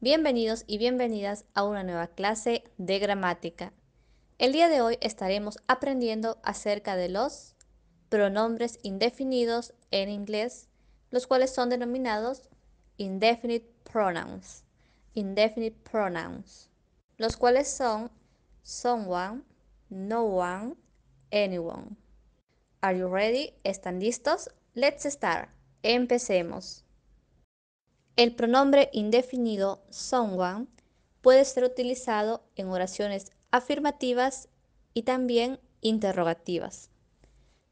Bienvenidos y bienvenidas a una nueva clase de gramática. El día de hoy estaremos aprendiendo acerca de los pronombres indefinidos en inglés, los cuales son denominados indefinite pronouns. Indefinite pronouns, los cuales son someone, no one, anyone. Are you ready? ¿Están listos? Let's start. Empecemos. El pronombre indefinido someone puede ser utilizado en oraciones afirmativas y también interrogativas.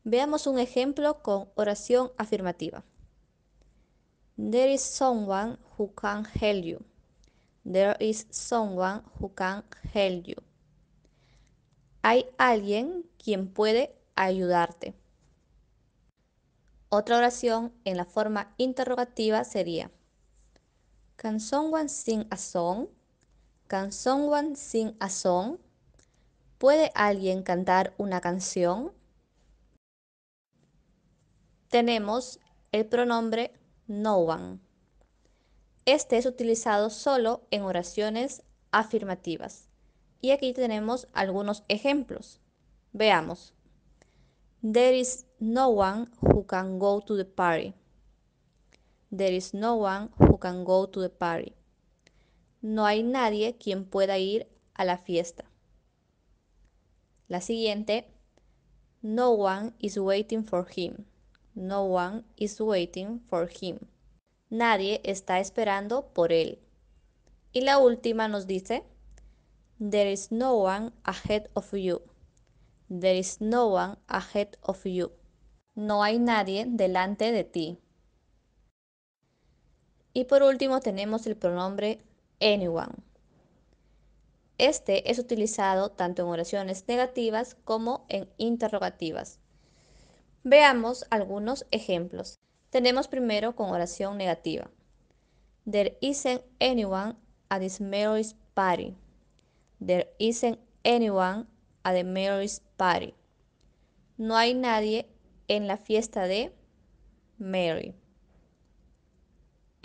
Veamos un ejemplo con oración afirmativa. There is someone who can help you. There is someone who can help you. Hay alguien quien puede ayudarte. Otra oración en la forma interrogativa sería Can someone sing a song? Can sing a song? ¿Puede alguien cantar una canción? Tenemos el pronombre no one. Este es utilizado solo en oraciones afirmativas. Y aquí tenemos algunos ejemplos. Veamos. There is no one who can go to the party. There is no one who can go to the party. No hay nadie quien pueda ir a la fiesta. La siguiente, no one is waiting for him. No one is waiting for him. Nadie está esperando por él. Y la última nos dice, There is no one ahead of you. There is no one ahead of you. No hay nadie delante de ti. Y por último tenemos el pronombre anyone. Este es utilizado tanto en oraciones negativas como en interrogativas. Veamos algunos ejemplos. Tenemos primero con oración negativa. There isn't anyone at this Mary's party. There isn't anyone at the Mary's party. No hay nadie en la fiesta de Mary.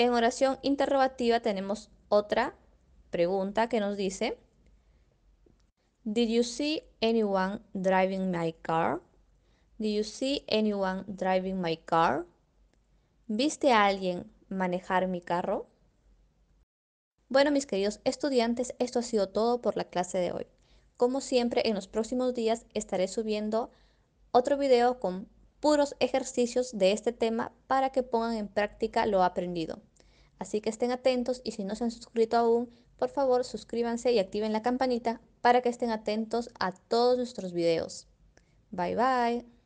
En oración interrogativa tenemos otra pregunta que nos dice, Did you see anyone driving my car? Did you see anyone driving my car? ¿Viste a alguien manejar mi carro? Bueno, mis queridos estudiantes, esto ha sido todo por la clase de hoy. Como siempre, en los próximos días estaré subiendo otro video con puros ejercicios de este tema para que pongan en práctica lo aprendido. Así que estén atentos y si no se han suscrito aún, por favor suscríbanse y activen la campanita para que estén atentos a todos nuestros videos. Bye bye.